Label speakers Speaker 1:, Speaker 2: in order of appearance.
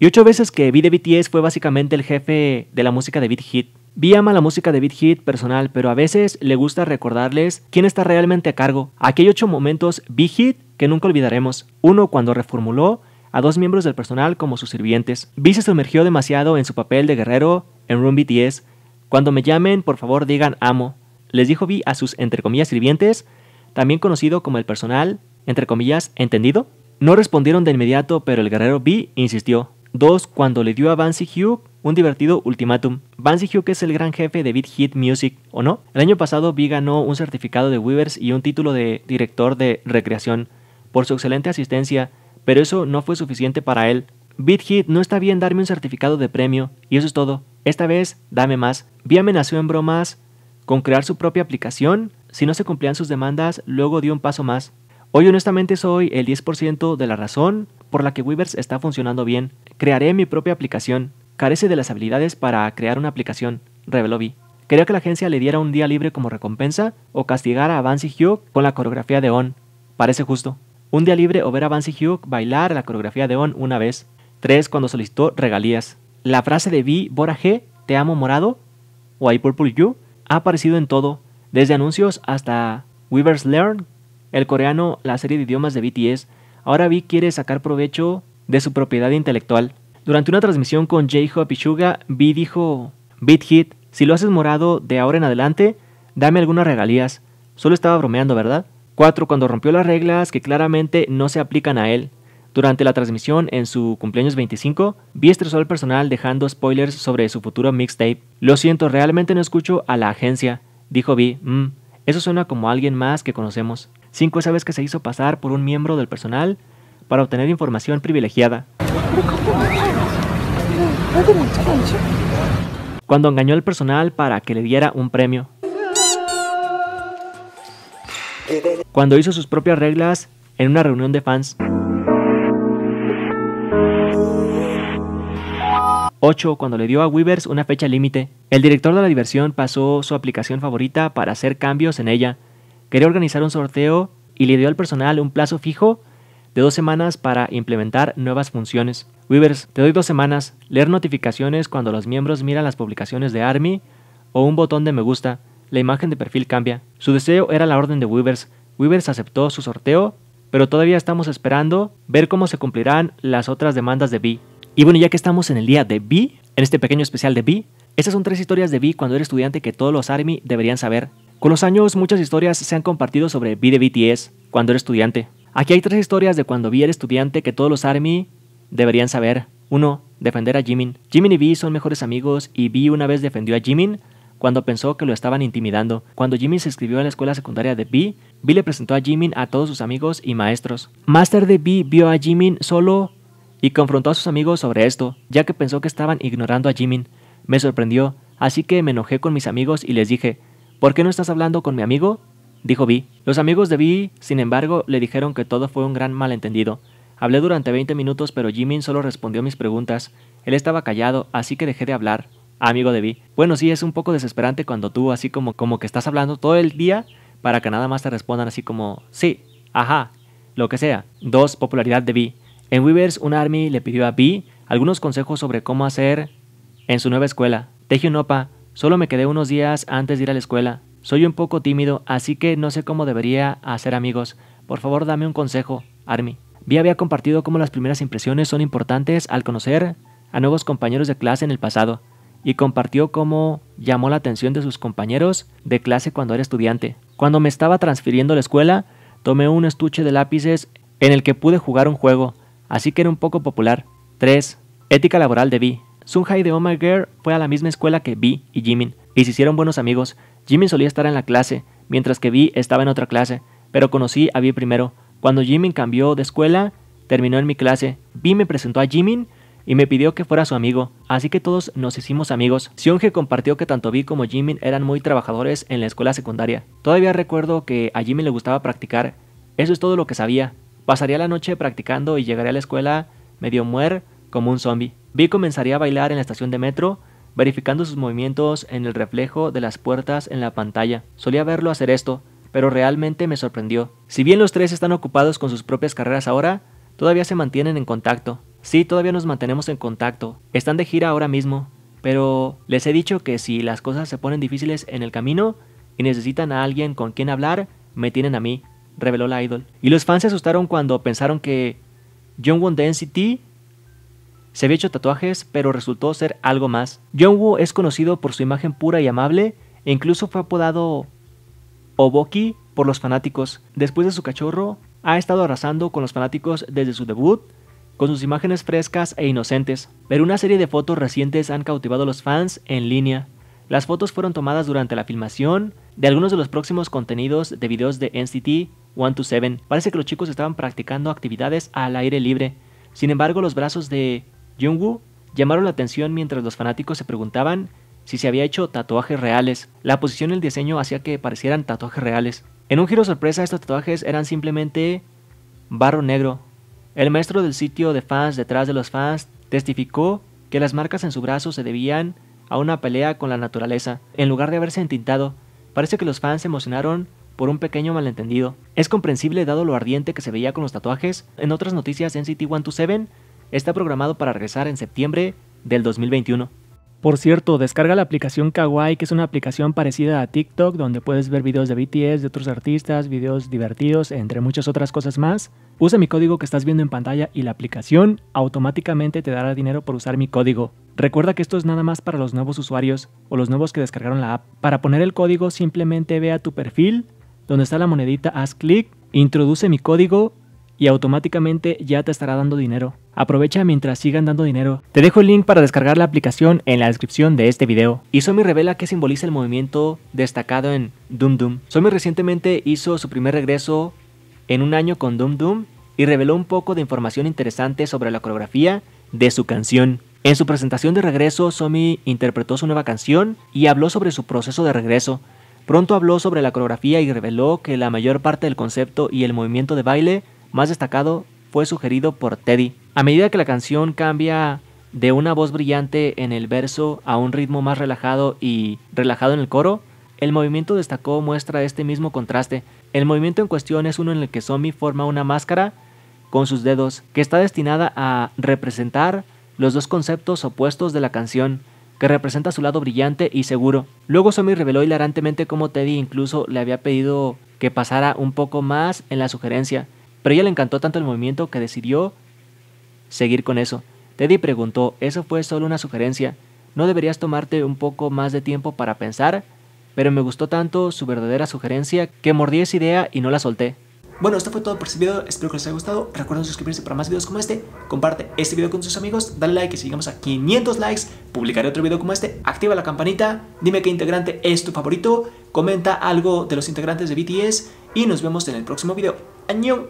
Speaker 1: Y ocho veces que vi de BTS fue básicamente el jefe de la música de Beat Hit. Vi ama la música de Beat Hit personal, pero a veces le gusta recordarles quién está realmente a cargo. Aquí hay ocho momentos Beat Hit que nunca olvidaremos. Uno cuando reformuló a dos miembros del personal como sus sirvientes. Vi se sumergió demasiado en su papel de guerrero en Room BTS. Cuando me llamen, por favor digan amo. Les dijo Vi a sus entre comillas sirvientes también conocido como el personal, entre comillas, entendido. No respondieron de inmediato, pero el guerrero B insistió. Dos, cuando le dio a Bansi Hugh un divertido ultimátum. Bansi Hugh es el gran jefe de Beat Hit Music, ¿o no? El año pasado B ganó un certificado de Weavers y un título de director de recreación por su excelente asistencia, pero eso no fue suficiente para él. Beat Hit no está bien darme un certificado de premio, y eso es todo. Esta vez, dame más. B amenazó en bromas con crear su propia aplicación si no se cumplían sus demandas, luego dio un paso más. Hoy honestamente soy el 10% de la razón por la que Weavers está funcionando bien. Crearé mi propia aplicación. Carece de las habilidades para crear una aplicación, reveló Vi. Quería que la agencia le diera un día libre como recompensa o castigara a Vance Hugh con la coreografía de On. Parece justo. Un día libre o ver a Vance Hugh bailar la coreografía de On una vez. 3. Cuando solicitó regalías. La frase de Vi Bora G, Te amo morado, o I Purple You, ha aparecido en todo, desde anuncios hasta Weaver's Learn, el coreano, la serie de idiomas de BTS, ahora vi quiere sacar provecho de su propiedad intelectual. Durante una transmisión con J-Hope y Suga, dijo, Beat Hit, si lo haces morado de ahora en adelante, dame algunas regalías. Solo estaba bromeando, ¿verdad? 4. Cuando rompió las reglas que claramente no se aplican a él. Durante la transmisión en su cumpleaños 25, vi estresó al personal dejando spoilers sobre su futuro mixtape. Lo siento, realmente no escucho a la agencia. Dijo B, mm, eso suena como alguien más que conocemos. Cinco esa vez que se hizo pasar por un miembro del personal para obtener información privilegiada. Cuando engañó al personal para que le diera un premio. Cuando hizo sus propias reglas en una reunión de fans. 8. Cuando le dio a Weavers una fecha límite, el director de la diversión pasó su aplicación favorita para hacer cambios en ella. Quería organizar un sorteo y le dio al personal un plazo fijo de dos semanas para implementar nuevas funciones. Weavers, te doy dos semanas, leer notificaciones cuando los miembros miran las publicaciones de Army o un botón de me gusta. La imagen de perfil cambia. Su deseo era la orden de Weavers. Weavers aceptó su sorteo, pero todavía estamos esperando ver cómo se cumplirán las otras demandas de B. Y bueno, ya que estamos en el día de B, en este pequeño especial de B, estas son tres historias de B cuando era estudiante que todos los ARMY deberían saber. Con los años, muchas historias se han compartido sobre B de BTS cuando era estudiante. Aquí hay tres historias de cuando B era estudiante que todos los ARMY deberían saber. Uno, Defender a Jimin. Jimin y B son mejores amigos y B una vez defendió a Jimin cuando pensó que lo estaban intimidando. Cuando Jimin se inscribió en la escuela secundaria de B, B le presentó a Jimin a todos sus amigos y maestros. Más tarde B vio a Jimin solo y confrontó a sus amigos sobre esto, ya que pensó que estaban ignorando a Jimin. Me sorprendió, así que me enojé con mis amigos y les dije, ¿por qué no estás hablando con mi amigo? Dijo Vi. Los amigos de Vi, sin embargo, le dijeron que todo fue un gran malentendido. Hablé durante 20 minutos, pero Jimin solo respondió mis preguntas. Él estaba callado, así que dejé de hablar. Ah, amigo de Vi. Bueno, sí, es un poco desesperante cuando tú, así como, como que estás hablando todo el día, para que nada más te respondan así como, sí, ajá, lo que sea. 2. Popularidad de Vi. En Weavers, un Army le pidió a Bee algunos consejos sobre cómo hacer en su nueva escuela. Teji un opa, solo me quedé unos días antes de ir a la escuela. Soy un poco tímido, así que no sé cómo debería hacer amigos. Por favor, dame un consejo, Army. Bee había compartido cómo las primeras impresiones son importantes al conocer a nuevos compañeros de clase en el pasado, y compartió cómo llamó la atención de sus compañeros de clase cuando era estudiante. Cuando me estaba transfiriendo a la escuela, tomé un estuche de lápices en el que pude jugar un juego así que era un poco popular. 3. Ética laboral de Sun Sunhai de My Girl fue a la misma escuela que Vi y Jimin, y se hicieron buenos amigos. Jimin solía estar en la clase, mientras que Vi estaba en otra clase, pero conocí a Vi primero. Cuando Jimin cambió de escuela, terminó en mi clase. Vi me presentó a Jimin y me pidió que fuera su amigo, así que todos nos hicimos amigos. Sionge compartió que tanto Vi como Jimin eran muy trabajadores en la escuela secundaria. Todavía recuerdo que a Jimin le gustaba practicar, eso es todo lo que sabía. Pasaría la noche practicando y llegaría a la escuela medio muer como un zombie. Vi comenzaría a bailar en la estación de metro, verificando sus movimientos en el reflejo de las puertas en la pantalla. Solía verlo hacer esto, pero realmente me sorprendió. Si bien los tres están ocupados con sus propias carreras ahora, todavía se mantienen en contacto. Sí, todavía nos mantenemos en contacto. Están de gira ahora mismo, pero les he dicho que si las cosas se ponen difíciles en el camino y necesitan a alguien con quien hablar, me tienen a mí reveló la idol. Y los fans se asustaron cuando pensaron que Jungwoo de NCT se había hecho tatuajes, pero resultó ser algo más. Jungwoo es conocido por su imagen pura y amable, e incluso fue apodado Oboki por los fanáticos. Después de su cachorro, ha estado arrasando con los fanáticos desde su debut, con sus imágenes frescas e inocentes. Pero una serie de fotos recientes han cautivado a los fans en línea. Las fotos fueron tomadas durante la filmación de algunos de los próximos contenidos de videos de NCT Parece que los chicos estaban practicando actividades al aire libre. Sin embargo, los brazos de Jungwoo llamaron la atención mientras los fanáticos se preguntaban si se había hecho tatuajes reales. La posición y el diseño hacía que parecieran tatuajes reales. En un giro sorpresa, estos tatuajes eran simplemente barro negro. El maestro del sitio de fans detrás de los fans testificó que las marcas en su brazo se debían a una pelea con la naturaleza, en lugar de haberse entintado. Parece que los fans se emocionaron por un pequeño malentendido. Es comprensible dado lo ardiente que se veía con los tatuajes. En otras noticias, NCT 127 está programado para regresar en septiembre del 2021. Por cierto, descarga la aplicación Kawaii, que es una aplicación parecida a TikTok, donde puedes ver videos de BTS, de otros artistas, videos divertidos, entre muchas otras cosas más. Usa mi código que estás viendo en pantalla y la aplicación automáticamente te dará dinero por usar mi código. Recuerda que esto es nada más para los nuevos usuarios o los nuevos que descargaron la app. Para poner el código simplemente ve a tu perfil, donde está la monedita, haz clic, introduce mi código y automáticamente ya te estará dando dinero. Aprovecha mientras sigan dando dinero. Te dejo el link para descargar la aplicación en la descripción de este video. Y Somi revela que simboliza el movimiento destacado en Doom Doom. Somi recientemente hizo su primer regreso en un año con Doom Doom y reveló un poco de información interesante sobre la coreografía de su canción. En su presentación de regreso, Somi interpretó su nueva canción y habló sobre su proceso de regreso. Pronto habló sobre la coreografía y reveló que la mayor parte del concepto y el movimiento de baile más destacado fue sugerido por Teddy. A medida que la canción cambia de una voz brillante en el verso a un ritmo más relajado y relajado en el coro, el movimiento destacó muestra este mismo contraste. El movimiento en cuestión es uno en el que Somi forma una máscara con sus dedos, que está destinada a representar los dos conceptos opuestos de la canción, que representa su lado brillante y seguro. Luego Somi reveló hilarantemente cómo Teddy incluso le había pedido que pasara un poco más en la sugerencia, pero ella le encantó tanto el movimiento que decidió seguir con eso. Teddy preguntó, eso fue solo una sugerencia, ¿no deberías tomarte un poco más de tiempo para pensar? Pero me gustó tanto su verdadera sugerencia que mordí esa idea y no la solté. Bueno, esto fue todo por este video, espero que les haya gustado. Recuerden suscribirse para más videos como este, comparte este video con sus amigos, dale like y sigamos a 500 likes publicaré otro video como este. Activa la campanita, dime qué integrante es tu favorito, comenta algo de los integrantes de BTS y nos vemos en el próximo video. ¡Añón!